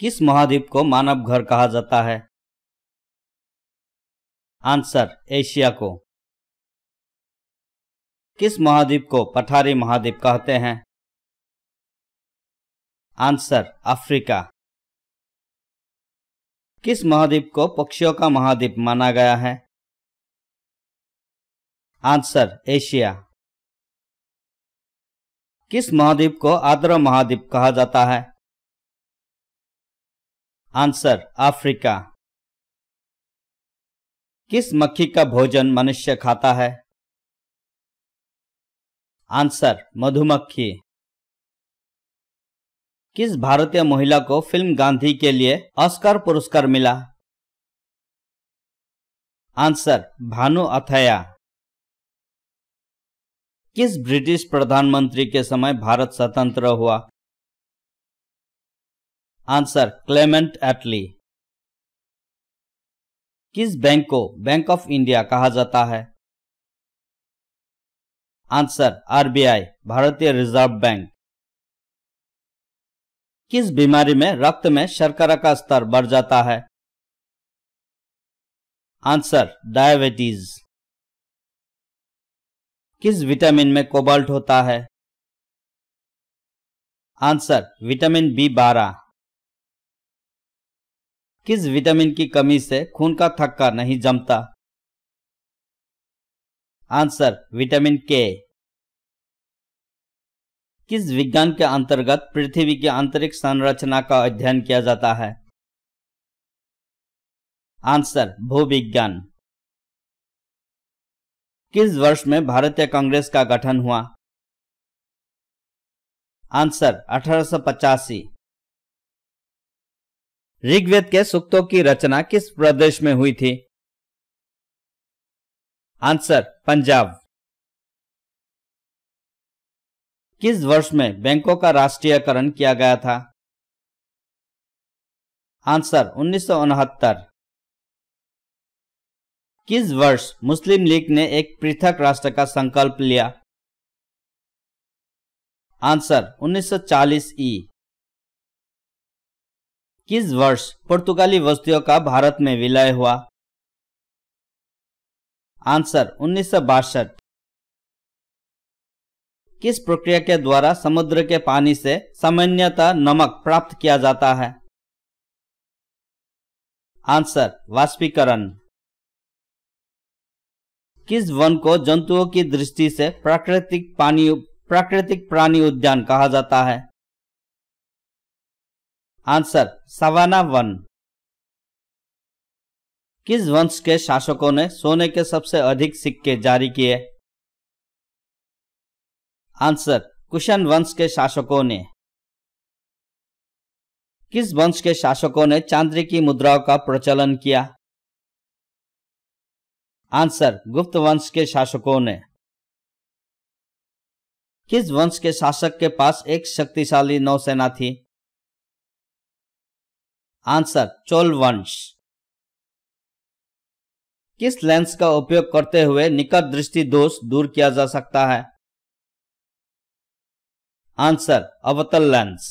किस महाद्वीप को मानव घर कहा जाता है आंसर एशिया को किस महाद्वीप को पठारी महाद्वीप कहते हैं आंसर अफ्रीका किस महाद्वीप को पक्षियों का महाद्वीप माना गया है आंसर एशिया किस महाद्वीप को आद्र महाद्वीप कहा जाता है आंसर अफ्रीका किस मक्खी का भोजन मनुष्य खाता है आंसर मधुमक्खी किस भारतीय महिला को फिल्म गांधी के लिए ऑस्कर पुरस्कार मिला आंसर भानु अथया किस ब्रिटिश प्रधानमंत्री के समय भारत स्वतंत्र हुआ आंसर क्लेमेंट एटली किस बैंक को बैंक ऑफ इंडिया कहा जाता है आंसर आरबीआई भारतीय रिजर्व बैंक किस बीमारी में रक्त में शर्करा का स्तर बढ़ जाता है आंसर डायबिटीज किस विटामिन में कोबाल्ट होता है आंसर विटामिन बी बारह किस विटामिन की कमी से खून का थक्का नहीं जमता आंसर विटामिन के किस विज्ञान के अंतर्गत पृथ्वी की आंतरिक संरचना का अध्ययन किया जाता है आंसर भूविज्ञान किस वर्ष में भारतीय कांग्रेस का गठन हुआ आंसर अठारह ऋग्वेद के सुक्तों की रचना किस प्रदेश में हुई थी आंसर पंजाब किस वर्ष में बैंकों का राष्ट्रीयकरण किया गया था आंसर उन्नीस किस वर्ष मुस्लिम लीग ने एक पृथक राष्ट्र का संकल्प लिया आंसर 1940 ई किस वर्ष पुर्तगाली वस्तुओं का भारत में विलय हुआ आंसर उन्नीस किस प्रक्रिया के द्वारा समुद्र के पानी से सामान्यतः नमक प्राप्त किया जाता है आंसर वाष्पीकरण किस वन को जंतुओं की दृष्टि से प्राकृतिक पानी प्राकृतिक प्राणी उद्यान कहा जाता है आंसर सवाना वन किस वंश के शासकों ने सोने के सबसे अधिक सिक्के जारी किए आंसर कुशन वंश के शासकों ने किस वंश के शासकों ने चांद्री की मुद्राओं का प्रचलन किया आंसर गुप्त वंश के शासकों ने किस वंश के शासक के पास एक शक्तिशाली नौसेना थी आंसर चोल वंश किस लेंस का उपयोग करते हुए निकट दृष्टि दोष दूर किया जा सकता है आंसर अवतल लेंस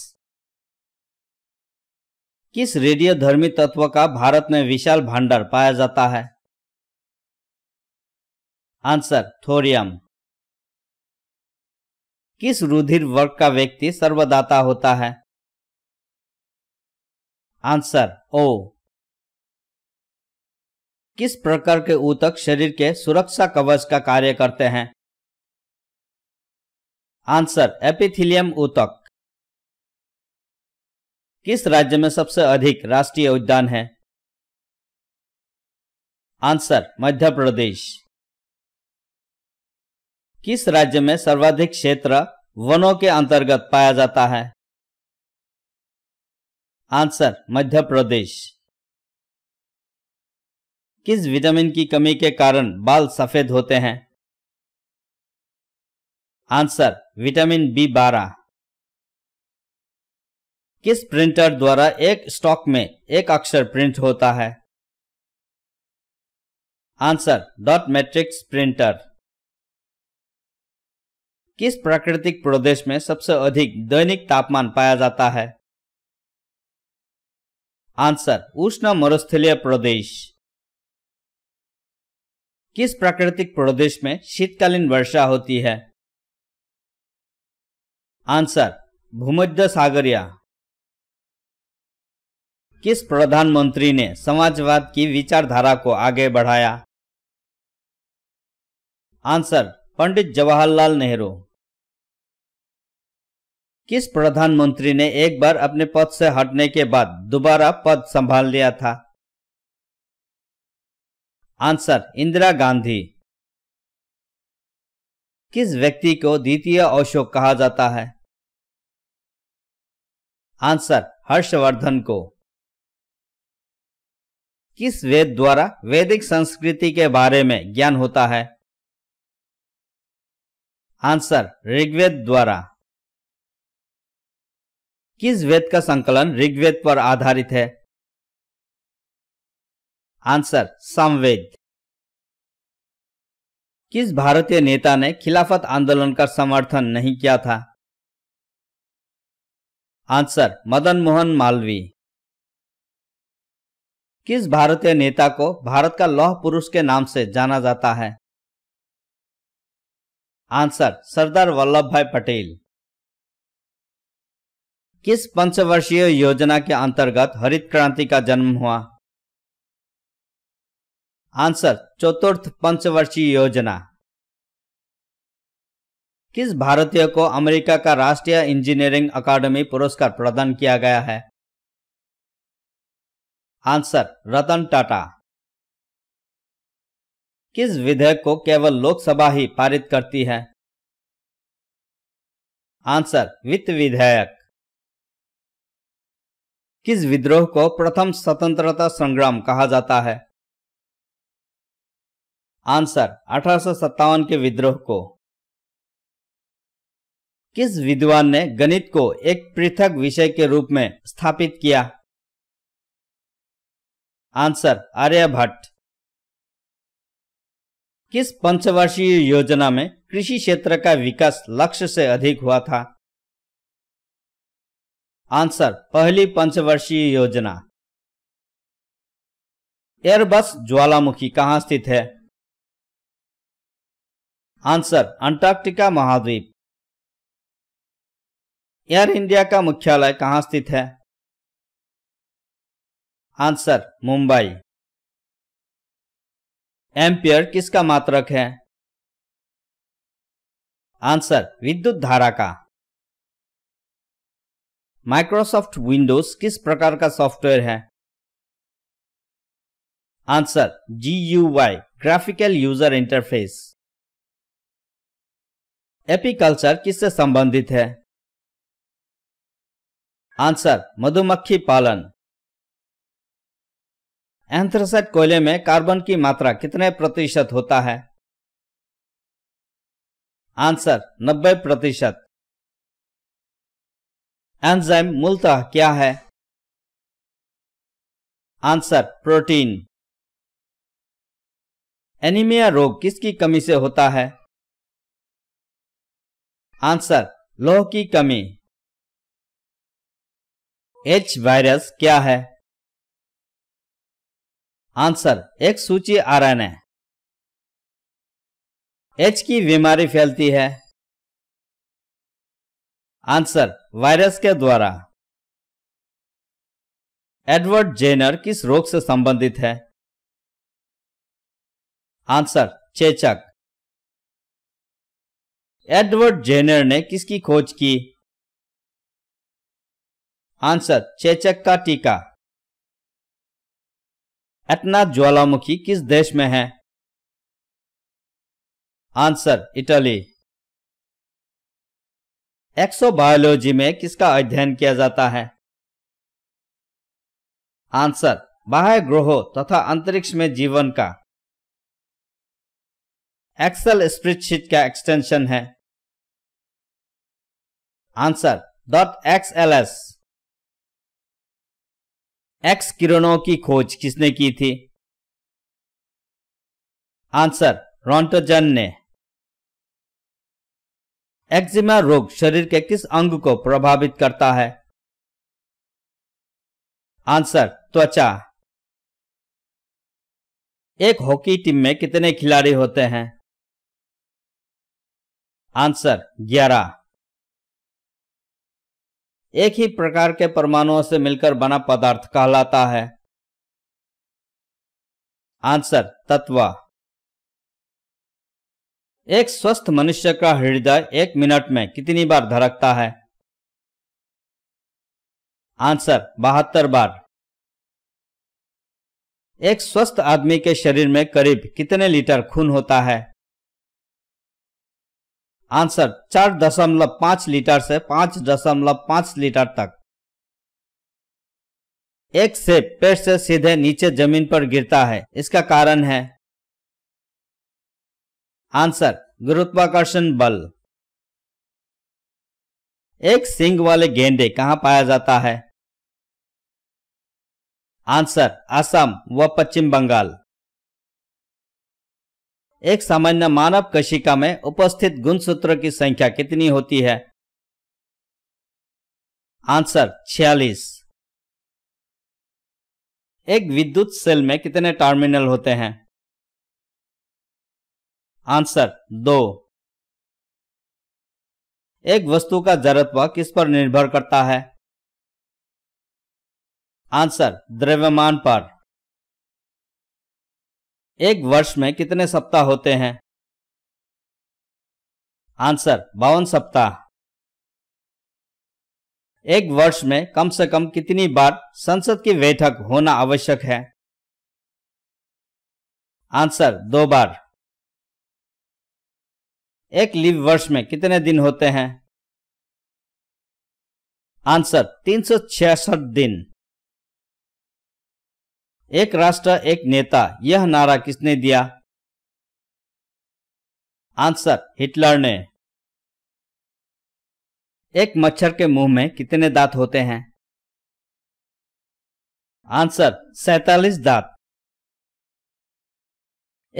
किस रेडियो धर्मी तत्व का भारत में विशाल भंडार पाया जाता है आंसर थोरियम किस रुधिर वर्ग का व्यक्ति सर्वदाता होता है आंसर ओ किस प्रकार के ऊतक शरीर के सुरक्षा कवच का कार्य करते हैं आंसर एपिथिलियम ऊतक किस राज्य में सबसे अधिक राष्ट्रीय उद्यान है आंसर मध्य प्रदेश किस राज्य में सर्वाधिक क्षेत्र वनों के अंतर्गत पाया जाता है आंसर मध्य प्रदेश किस विटामिन की कमी के कारण बाल सफेद होते हैं आंसर विटामिन बी बारह किस प्रिंटर द्वारा एक स्टॉक में एक अक्षर प्रिंट होता है आंसर डॉट मैट्रिक्स प्रिंटर किस प्राकृतिक प्रदेश में सबसे अधिक दैनिक तापमान पाया जाता है आंसर उष्ण मरुस्थलीय प्रदेश किस प्राकृतिक प्रदेश में शीतकालीन वर्षा होती है आंसर भूमध्य सागरिया किस प्रधानमंत्री ने समाजवाद की विचारधारा को आगे बढ़ाया आंसर पंडित जवाहरलाल नेहरू किस प्रधानमंत्री ने एक बार अपने पद से हटने के बाद दोबारा पद संभाल लिया था आंसर इंदिरा गांधी किस व्यक्ति को द्वितीय अशोक कहा जाता है आंसर हर्षवर्धन को किस वेद द्वारा वैदिक संस्कृति के बारे में ज्ञान होता है आंसर ऋग्वेद द्वारा किस वेद का संकलन ऋग्वेद पर आधारित है आंसर सामवेद किस भारतीय नेता ने खिलाफत आंदोलन का समर्थन नहीं किया था आंसर मदन मोहन मालवी किस भारतीय नेता को भारत का लौह पुरुष के नाम से जाना जाता है आंसर सरदार वल्लभ भाई पटेल किस पंचवर्षीय योजना के अंतर्गत हरित क्रांति का जन्म हुआ आंसर चतुर्थ पंचवर्षीय योजना किस भारतीय को अमेरिका का राष्ट्रीय इंजीनियरिंग अकादमी पुरस्कार प्रदान किया गया है आंसर रतन टाटा किस विधेयक को केवल लोकसभा ही पारित करती है आंसर वित्त विधेयक किस विद्रोह को प्रथम स्वतंत्रता संग्राम कहा जाता है आंसर अठारह के विद्रोह को किस विद्वान ने गणित को एक पृथक विषय के रूप में स्थापित किया आंसर आर्यभट्ट किस पंचवर्षीय योजना में कृषि क्षेत्र का विकास लक्ष्य से अधिक हुआ था आंसर पहली पंचवर्षीय योजना एयरबस ज्वालामुखी कहां स्थित है आंसर अंटार्कटिका महाद्वीप एयर इंडिया का मुख्यालय कहां स्थित है आंसर मुंबई एम्पियर किसका मात्रक है आंसर विद्युत धारा का माइक्रोसॉफ्ट विंडोज किस प्रकार का सॉफ्टवेयर है answer G U Y graphical user interface apiculture किससे संबंधित है आंसर मधुमक्खी पालन एंथ्रोसाइट कोयले में कार्बन की मात्रा कितने प्रतिशत होता है आंसर 90 प्रतिशत एंजाइम मूलतः क्या है आंसर प्रोटीन एनीमिया रोग किसकी कमी से होता है आंसर लोह की कमी एच वायरस क्या है आंसर एक सूची आरएनए एच की बीमारी फैलती है आंसर वायरस के द्वारा एडवर्ड जेनर किस रोग से संबंधित है आंसर चेचक एडवर्ड जेनर ने किसकी खोज की आंसर चेचक का टीका एटना ज्वालामुखी किस देश में है आंसर इटली एक्सोबायोलॉजी में किसका अध्ययन किया जाता है आंसर बाह्य ग्रहों तथा अंतरिक्ष में जीवन का एक्सेल स्प्रेडशीट का एक्सटेंशन है answer dot X L S X किरणों की खोज किसने की थी आंसर रॉन्टोजन ने एक्जिमा रोग शरीर के किस अंग को प्रभावित करता है आंसर त्वचा एक हॉकी टीम में कितने खिलाड़ी होते हैं आंसर ग्यारह एक ही प्रकार के परमाणुओं से मिलकर बना पदार्थ कहलाता है आंसर तत्व एक स्वस्थ मनुष्य का हृदय एक मिनट में कितनी बार धड़कता है आंसर बहत्तर बार एक स्वस्थ आदमी के शरीर में करीब कितने लीटर खून होता है आंसर चार दशमलव पांच लीटर से पांच दशमलव पांच लीटर तक एक सेब पेड़ से सीधे नीचे जमीन पर गिरता है इसका कारण है आंसर गुरुत्वाकर्षण बल एक सिंग वाले गेंडे कहां पाया जाता है आंसर असम व पश्चिम बंगाल एक सामान्य मानव कशिका में उपस्थित गुणसूत्र की संख्या कितनी होती है आंसर छियालीस एक विद्युत सेल में कितने टर्मिनल होते हैं आंसर दो एक वस्तु का जड़त्व किस पर निर्भर करता है आंसर द्रव्यमान पर एक वर्ष में कितने सप्ताह होते हैं आंसर बावन सप्ताह एक वर्ष में कम से कम कितनी बार संसद की बैठक होना आवश्यक है आंसर दो बार एक लीव वर्ष में कितने दिन होते हैं आंसर तीन दिन एक राष्ट्र एक नेता यह नारा किसने दिया आंसर हिटलर ने एक मच्छर के मुंह में कितने दांत होते हैं आंसर सैतालीस दांत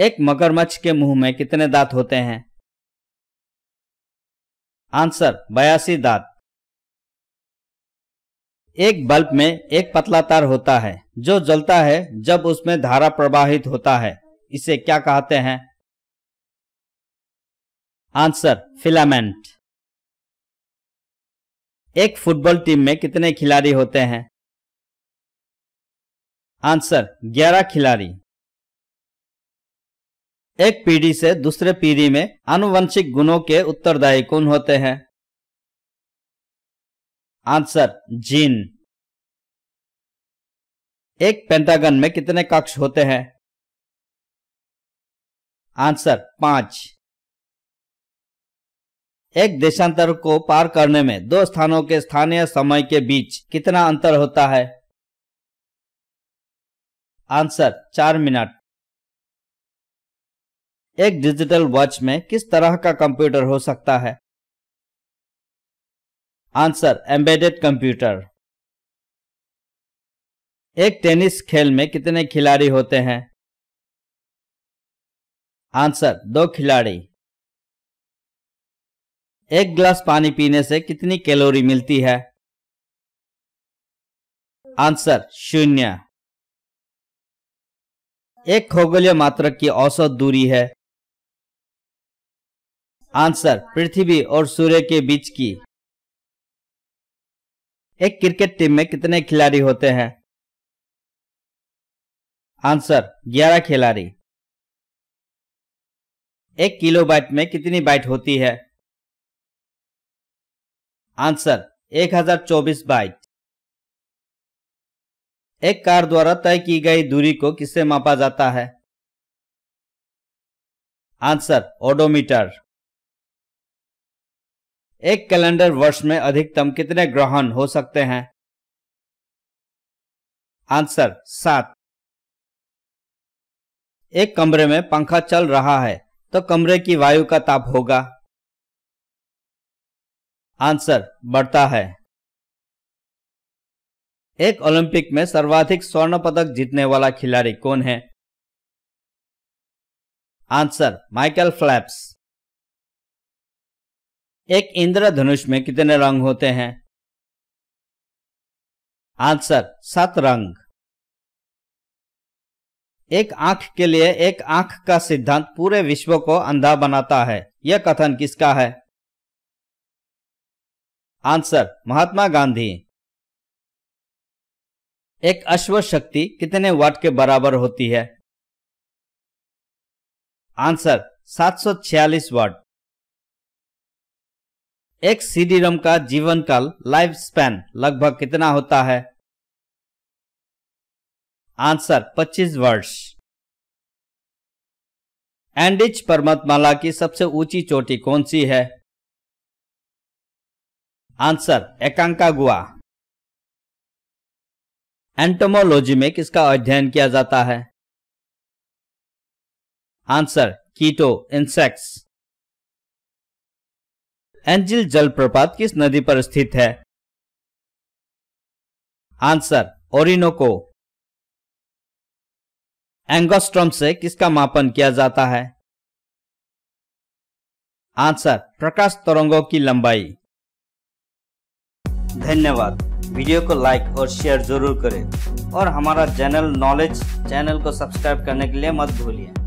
एक मगरमच्छ के मुंह में कितने दांत होते हैं आंसर बयासी दांत एक बल्ब में एक पतला तार होता है जो जलता है जब उसमें धारा प्रवाहित होता है इसे क्या कहते हैं आंसर फिलामेंट एक फुटबॉल टीम में कितने खिलाड़ी होते हैं आंसर ग्यारह खिलाड़ी एक पीढ़ी से दूसरे पीढ़ी में आनुवंशिक गुणों के उत्तरदायी कौन होते हैं आंसर जीन एक पेंटागन में कितने कक्ष होते हैं आंसर पांच एक देशांतर को पार करने में दो स्थानों के स्थानीय समय के बीच कितना अंतर होता है आंसर चार मिनट एक डिजिटल वॉच में किस तरह का कंप्यूटर हो सकता है आंसर एम्बेडेड कंप्यूटर एक टेनिस खेल में कितने खिलाड़ी होते हैं आंसर दो खिलाड़ी एक ग्लास पानी पीने से कितनी कैलोरी मिलती है आंसर शून्य एक खगोलीय मात्रक की औसत दूरी है आंसर पृथ्वी और सूर्य के बीच की एक क्रिकेट टीम में कितने खिलाड़ी होते हैं आंसर 11 खिलाड़ी एक किलो बाइट में कितनी बाइट होती है आंसर 1024 बाइट एक कार द्वारा तय की गई दूरी को किससे मापा जाता है आंसर ओडोमीटर एक कैलेंडर वर्ष में अधिकतम कितने ग्रहण हो सकते हैं आंसर सात एक कमरे में पंखा चल रहा है तो कमरे की वायु का ताप होगा आंसर बढ़ता है एक ओलंपिक में सर्वाधिक स्वर्ण पदक जीतने वाला खिलाड़ी कौन है आंसर माइकल फ्लैप्स एक इंद्रधनुष में कितने रंग होते हैं आंसर सात रंग एक आंख के लिए एक आंख का सिद्धांत पूरे विश्व को अंधा बनाता है यह कथन किसका है आंसर महात्मा गांधी एक अश्व शक्ति कितने वाट के बराबर होती है आंसर 746 वाट एक सीडी रोम का जीवन काल लाइफ स्पैन लगभग कितना होता है आंसर 25 वर्ष एंडिच पर्वतमाला की सबसे ऊंची चोटी कौन सी है आंसर एकांका गुआ एंटोमोलॉजी में किसका अध्ययन किया जाता है आंसर कीटो इंसेक्ट्स एंजिल जलप्रपात किस नदी पर स्थित है आंसर ओरिनोको एंगोस्ट्रम से किसका मापन किया जाता है आंसर प्रकाश तरंगों की लंबाई धन्यवाद वीडियो को लाइक और शेयर जरूर करें और हमारा चैनल नॉलेज चैनल को सब्सक्राइब करने के लिए मत भूलिए